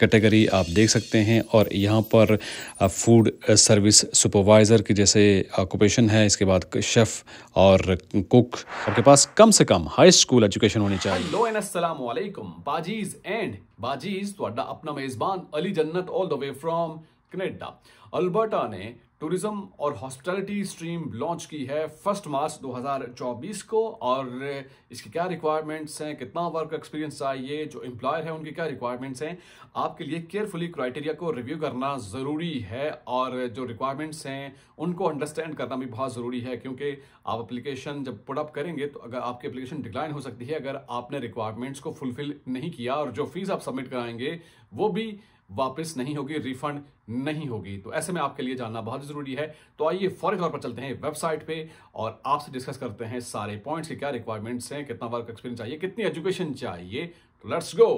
category आप देख सकते हैं और यहाँ पर फूड सर्विस सुपरवाइज़र की जैसे ऑक्यूपेशन है इसके बाद शेफ़ और कुक आपके पास कम से कम हाई स्कूल एजुकेशन होनी चाहिए हेलो एंड अस्सलाम वालेकुम बाजीज एंड बाजीज तो अपना मेज़बान Ali Jannat all the way from Canada Alberta ने टूरिज्म और हॉस्पिटैलिटी स्ट्रीम लॉन्च की है फर्स्ट मार्च 2024 को और इसकी क्या रिक्वायरमेंट्स हैं कितना वर्क एक्सपीरियंस चाहिए जो एम्प्लॉयर है उनके क्या रिक्वायरमेंट्स हैं आपके लिए केयरफुली क्राइटेरिया को रिव्यू करना ज़रूरी है और जो रिक्वायरमेंट्स हैं उनको अंडरस्टैंड करना भी बहुत ज़रूरी है क्योंकि आप अप्लीकेशन जब पुटअप करेंगे तो अगर आपकी अप्लीकेशन डिक्लाइन हो सकती है अगर आपने रिक्वायरमेंट्स को फुलफिल नहीं किया और जो फीस आप सबमिट कराएंगे वो भी वापस नहीं होगी रिफंड नहीं होगी तो ऐसे में आपके लिए जानना बहुत जरूरी है तो आइए फौरी तौर पर चलते हैं वेबसाइट पे और आपसे डिस्कस करते हैं सारे पॉइंट्स के क्या रिक्वायरमेंट्स हैं कितना वर्क एक्सपीरियंस चाहिए कितनी एजुकेशन चाहिए तो लेट्स गो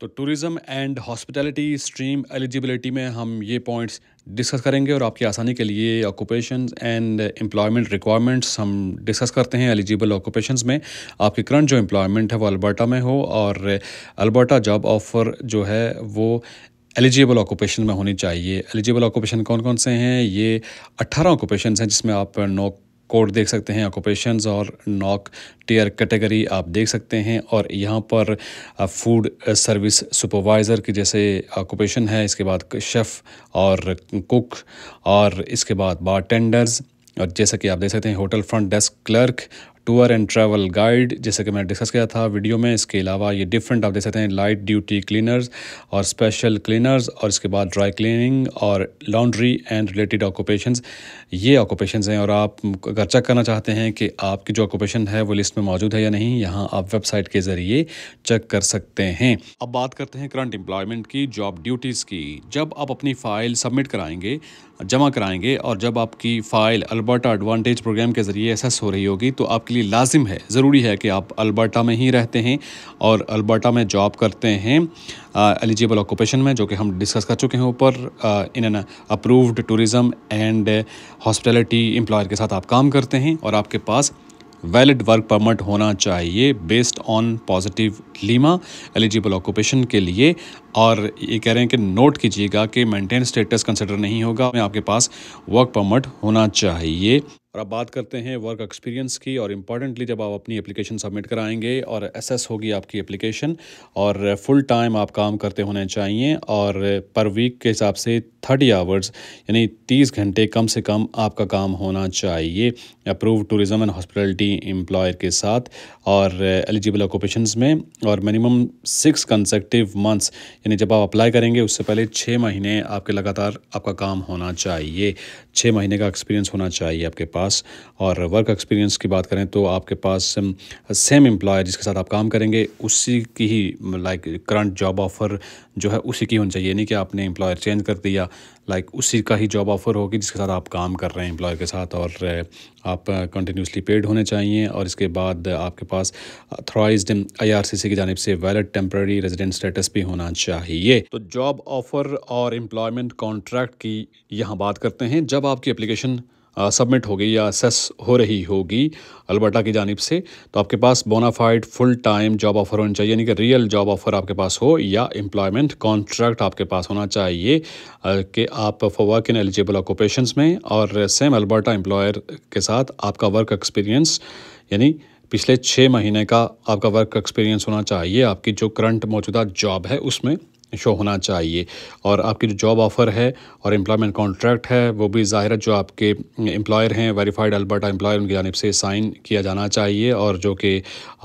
तो tourism and hospitality stream eligibility में हम ये पॉइंट्स डिस्कस करेंगे और आपकी आसानी के लिए ऑक्यूपेशन एंड एम्प्लॉयमेंट रिक्वायरमेंट्स हम डिस्कस करते हैं एलिजिबल ऑक्यूपेशन में आपकी करंट जो एम्प्लॉयमेंट है वो अल्बर्टा में हो और अल्बर्टा जॉब ऑफ़र जो है वो एलिजिबल ऑक्यूपेशन में होनी चाहिए एलिजिबल ऑक्यूपेशन कौन कौन से हैं ये अट्ठारह ऑक्यूपेशन हैं जिसमें आप नौ कोड देख सकते हैं ऑकोपेशन और नॉक टेयर कैटेगरी आप देख सकते हैं और यहाँ पर फूड सर्विस सुपरवाइज़र की जैसे ऑक्यूपेशन है इसके बाद शेफ़ और कुक और इसके बाद बार टेंडर्स और जैसा कि आप देख सकते हैं hotel front desk clerk tour and travel guide जैसे कि मैंने डिस्कस किया था वीडियो में इसके अलावा ये डिफरेंट आप देख सकते हैं लाइट ड्यूटी क्लीनर्स और स्पेशल क्लीनर्स और इसके बाद ड्राई क्लीनिंग और लॉन्ड्री एंड रिलेटेड ऑक्यूपेशन ये ऑक्यूपेशन हैं और आप अगर चेक करना चाहते हैं कि आपकी जो ऑक्यूपेशन है वो लिस्ट में मौजूद है या नहीं यहाँ आप वेबसाइट के ज़रिए चेक कर सकते हैं अब बात करते हैं करंट एम्प्लॉयमेंट की जॉब ड्यूटीज़ की जब आप अपनी फ़ाइल सबमिट कराएंगे जमा कराएंगे और जब आपकी फ़ाइल अल्बर्टा एडवांटेज प्रोग्राम के ज़रिए एसेस हो रही होगी तो आपकी लिए लाजिम है ज़रूरी है कि आप अल्बर्टा में ही रहते हैं और अल्बर्टा में जॉब करते हैं एलिजिबल ऑक्यूपेशन में जो कि हम डिस्कस कर चुके हैं ऊपर in an approved tourism and hospitality employer के साथ आप काम करते हैं और आपके पास वैलिड वर्क परमिट होना चाहिए based on positive LMIA eligible occupation के लिए और ये कह रहे हैं कि नोट कीजिएगा कि मेंटेन स्टेटस कंसिडर नहीं होगा आपके पास वर्क परमिट होना चाहिए और अब बात करते हैं वर्क एक्सपीरियंस की और इम्पॉर्टेंटली जब आप अपनी एप्लीकेशन सबमिट कराएंगे और एसेस होगी आपकी एप्लीकेशन और फुल टाइम आप काम करते होने चाहिए और पर वीक के हिसाब से थर्टी आवर्स यानी तीस घंटे कम से कम आपका काम होना चाहिए approve tourism and hospitality employer के साथ और एलिजिबल ऑक्यूपेशंस में और मिनिमम सिक्स कंसेक्टिव मंथ्स यानी जब आप अप्लाई करेंगे उससे पहले छः महीने आपके लगातार आपका काम होना चाहिए छः महीने का एक्सपीरियंस होना चाहिए आपके पास पास और वर्क एक्सपीरियंस की बात करें तो आपके पास सेम एम्प्लॉय जिसके साथ आप काम करेंगे उसी की ही लाइक करंट जॉब ऑफ़र जो है उसी की होनी चाहिए नहीं कि आपने एम्प्लॉयर चेंज कर दिया लाइक उसी का ही जॉब ऑफ़र होगी जिसके साथ आप काम कर रहे हैं एम्प्लॉयर के साथ और आप कंटिन्यूसली पेड होने चाहिए और इसके बाद आपके पास अथोराइज आई आर सी सी की जानब से वैलिड टेम्प्रेरी रेजिडेंट स्टेटस भी होना चाहिए तो जॉब ऑफ़र और एम्प्लॉयमेंट कॉन्ट्रैक्ट की यहाँ बात करते हैं जब आपकी एप्लीकेशन सबमिट हो गई या असेस हो रही होगी अल्बर्टा की जानब से तो आपके पास bona fide full time job offer होना चाहिए यानी कि रियल जॉब ऑफर आपके पास हो या एम्प्लॉयमेंट कॉन्ट्रैक्ट आपके पास होना चाहिए कि आप for work in eligible occupations में और सेम अल्बर्टा एम्प्लॉयर के साथ आपका वर्क एक्सपीरियंस यानी पिछले छः महीने का आपका वर्क एक्सपीरियंस होना चाहिए आपकी जो करंट मौजूदा जॉब है उसमें शो होना चाहिए और आपकी जो जॉब ऑफ़र है और एम्प्लॉयमेंट कॉन्ट्रैक्ट है वो भी ज़ाहिर जो आपके एम्प्लॉयर हैं वेरीफाइड अल्बर्टा एम्प्लॉयर उनकी जानब से साइन किया जाना चाहिए और जो कि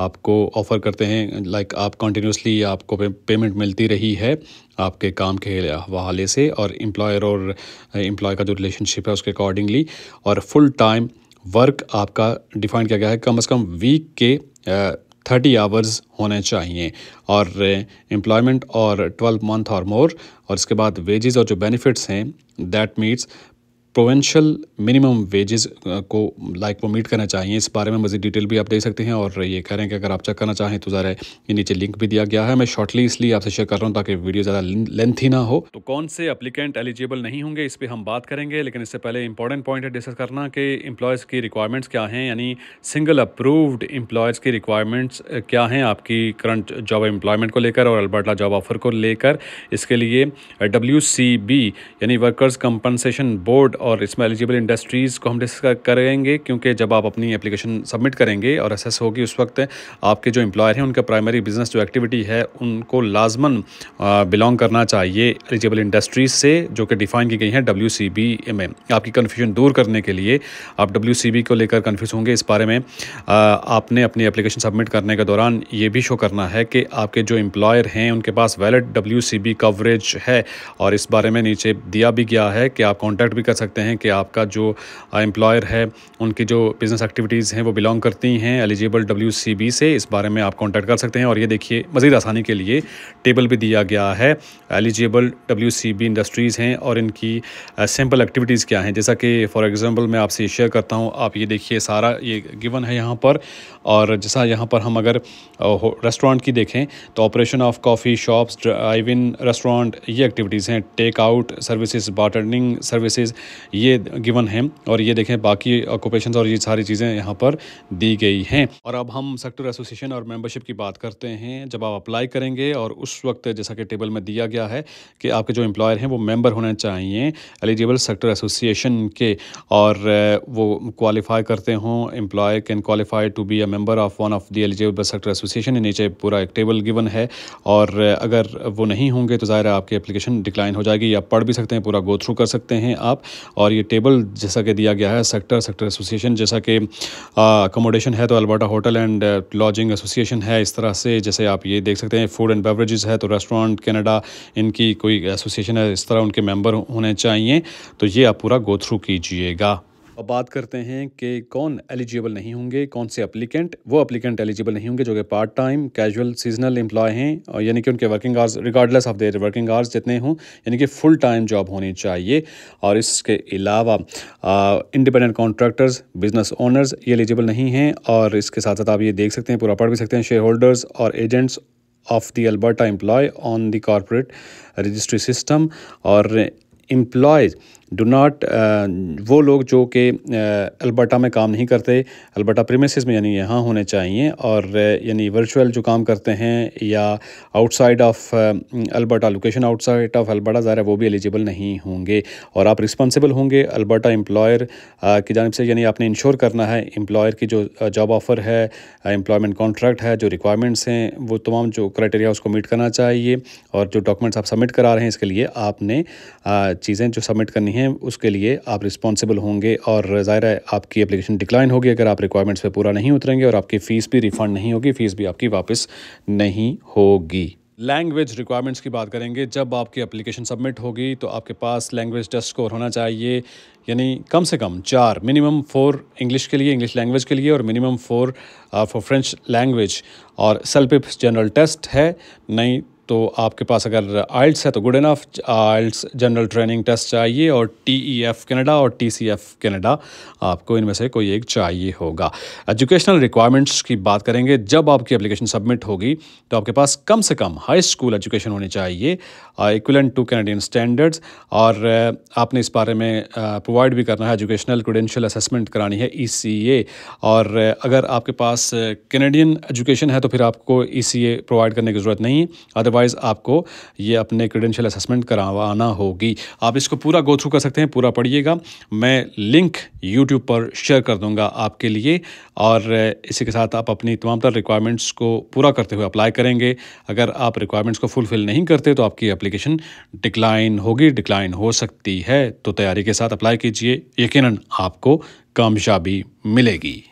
आपको ऑफ़र करते हैं लाइक आप कंटिन्यूसली आपको पेमेंट मिलती रही है आपके काम के हवाले से और एम्प्लॉयर और एम्प्लॉय का जो रिलेशनशिप है उसके अकॉर्डिंगली और फुल टाइम वर्क आपका डिफ़ाइन किया गया है कम अज़ कम वीक के थर्टी आवर्स होने चाहिए और एम्प्लॉयमेंट और ट्वेल्व मंथ और मोर और इसके बाद वेजेस और जो बेनिफिट्स हैं that meets provincial minimum wages को लाइक वो मीट करना चाहिए इस बारे में मज़ीद डिटेल भी आप दे सकते हैं और ये कह रहे हैं कि अगर आप चेक करना चाहें तो ज़रा ये नीचे लिंक भी दिया गया है मैं शॉर्टली इसलिए आपसे शेयर कर रहा हूँ ताकि वीडियो ज़्यादा लेंथी ना हो तो कौन से अप्लीकेंट एलिजिबल नहीं होंगे इस पर हम बात करेंगे लेकिन इससे पहले इंपॉर्टेंट पॉइंट है डिस्कस करना कि इम्प्लॉयज़ की रिक्वायरमेंट्स क्या हैं यानी सिंगल अप्रूव्ड इम्प्लॉयज़ की रिक्वायरमेंट्स uh, क्या हैं आपकी करंट जॉब एम्प्लॉयमेंट को लेकर और अल्बर्टा जॉब ऑफर को लेकर इसके लिए डब्ल्यू uh, यानी वर्कर्स कंपनसेशन बोर्ड और इसमें एलिजिबल इंडस्ट्रीज़ को हम डिस्कस करेंगे क्योंकि जब आप अपनी एप्लीकेशन सबमिट करेंगे और असेस होगी उस वक्त आपके जो एम्प्लॉयर हैं उनका प्राइमरी बिजनेस जो एक्टिविटी है उनको लाजमन बिलोंग करना चाहिए एलिजिबल इंडस्ट्रीज़ से जो कि डिफ़ाइन की गई हैं डब्ल्यू में आपकी कन्फ्यूजन दूर करने के लिए आप डब्ल्यू को लेकर कन्फ्यूज़ होंगे इस बारे में आपने अपनी एप्लीकेशन सबमिट करने के दौरान ये भी शो करना है कि आपके जो एम्प्लॉयर हैं उनके पास वैलिड डब्ल्यू कवरेज है और इस बारे में नीचे दिया भी गया है कि आप कॉन्टैक्ट भी कर सकते सकते हैं कि आपका जो एम्प्लॉयर है उनकी जो बिज़नेस एक्टिविटीज़ हैं वो बिलोंग करती हैं एलिजिबल डब्ल्यू से इस बारे में आप कॉन्टैक्ट कर सकते हैं और ये देखिए मज़ीद आसानी के लिए टेबल भी दिया गया है एलिजिबल डब्ल्यू इंडस्ट्रीज़ हैं और इनकी सिंपल एक्टिविटीज़ क्या हैं जैसा कि फॉर एग्ज़ाम्पल मैं आपसे शेयर करता हूँ आप ये देखिए सारा ये गिवन है यहाँ पर और जैसा यहाँ पर हम अगर रेस्टोरेंट की देखें तो operation of coffee shops drive in restaurant ये एक्टिविटीज़ हैं take out services bartending services ये गिवन है और ये देखें बाकी ऑक्यूपेशन और ये सारी चीज़ें यहाँ पर दी गई हैं और अब हम सेक्टर एसोसिएशन और मेम्बरशिप की बात करते हैं जब आप अप्लाई करेंगे और उस वक्त जैसा कि टेबल में दिया गया है कि आपके जो एम्प्लॉयर हैं वो मेम्बर होने चाहिए एलिजिबल सेक्टर एसोसिएशन के और वो क्वालिफाई करते हों employ can qualify to be a member of one of the eligible sector association नीचे पूरा एक टेबल गिवन है और अगर वो नहीं होंगे तो ज़ाहिर आपकी एप्लीकेशन डिक्लाइन हो जाएगी या पढ़ भी सकते हैं पूरा गो थ्रू कर सकते हैं आप और ये टेबल जैसा कि दिया गया है सेक्टर सेक्टर एसोसिएशन जैसा कि अकोमोडेशन है तो Alberta hotel and lodging association है इस तरह से जैसे आप ये देख सकते हैं फूड एंड बेवरेजेस है तो रेस्टोरेंट कैनेडा इनकी कोई एसोसिएशन है इस तरह उनके मेम्बर होने चाहिए तो ये आप पूरा गो थ्रू कीजिएगा अब बात करते हैं कि कौन एलिजिबल नहीं होंगे कौन से अप्लीकेंट वो अप्लीकेंट एलिजिबल नहीं होंगे जो कि part time casual seasonal employ हैं यानी कि उनके working hours regardless of their working hours जितने हों यानी कि फुल टाइम जॉब होनी चाहिए और इसके अलावा इंडिपेंडेंट कॉन्ट्रैक्टर्स बिजनेस ओनर्स ये एलिजिबल नहीं हैं और इसके साथ साथ आप ये देख सकते हैं पूरा पढ़ भी सकते हैं शेयर होल्डर्स और agents of the Alberta employ on the corporate registry system और एम्प्लॉयज़ डू नाट uh, वो लोग जो कि uh, अल्बर्टा में काम नहीं करते अल्बर्टा प्रीमिसेस में यानी यहाँ होने चाहिए और uh, यानी वर्चुअल जो काम करते हैं या outside of Alberta location outside of Alberta ज़ाहिर वो भी एलिजिबल नहीं होंगे और आप रिस्पॉन्सिबल होंगे अल्बर्टा एम्प्लॉयर की जानब से यानी आपने इंश्योर करना है एम्प्लॉयर की जो जॉब ऑफ़र है एम्प्लॉयमेंट कॉन्ट्रैक्ट है जो रिक्वायरमेंट्स हैं वो तमाम जो क्राइटेरिया उसको मीट करना चाहिए और जो डॉक्यूमेंट्स आप सबमिट करा रहे हैं इसके लिए आपने चीज़ें जो सबमिट करनी है हैं उसके लिए आप रिस्पॉन्सिबल होंगे और ज़ाहिर है आपकी एप्लीकेशन डिक्लाइन होगी अगर आप रिक्वायरमेंट्स पे पूरा नहीं उतरेंगे और आपकी फ़ीस भी रिफ़ंड नहीं होगी फ़ीस भी आपकी वापस नहीं होगी लैंग्वेज रिक्वायरमेंट्स की बात करेंगे जब आपकी एप्लीकेशन सबमिट होगी तो आपके पास लैंग्वेज टेस्ट स्कोर होना चाहिए यानी कम से कम चार मिनिमम फोर इंग्लिश के लिए इंग्लिश लैंग्वेज के लिए और minimum four for French language और सेल्फ जनरल टेस्ट है नहीं तो आपके पास अगर आइल्स है तो good enough IELTS general training test चाहिए और टी ई एफ़ कनाडा और टी सी एफ़ कनाडा आपको इनमें से कोई एक चाहिए होगा एजुकेशनल रिक्वायरमेंट्स की बात करेंगे जब आपकी एप्लीकेशन सबमिट होगी तो आपके पास कम से कम हाई स्कूल एजुकेशन होनी चाहिए इक्वलन टू कैनेडियन स्टैंडर्ड्स और आपने इस बारे में प्रोवाइड भी करना है एजुकेशनल क्रोडेंशियल असेसमेंट करानी है ई e और अगर आपके पास कैनेडियन एजुकेशन है तो फिर आपको ई e प्रोवाइड करने की ज़रूरत नहीं है अदरवाइज अदरवाइज़ आपको ये अपने क्रेडेंशियल असेसमेंट करवाना होगी आप इसको पूरा गो थ्रू कर सकते हैं पूरा पढ़िएगा मैं लिंक यूट्यूब पर शेयर कर दूंगा आपके लिए और इसी के साथ आप अपनी तमाम तर रिक्वायरमेंट्स को पूरा करते हुए अप्लाई करेंगे अगर आप रिक्वायरमेंट्स को फुलफ़िल नहीं करते तो आपकी अप्लीकेशन डिक्लाइन होगी डिक्लाइन हो सकती है तो तैयारी के साथ अप्लाई कीजिए यकीन आपको कामयाबी मिलेगी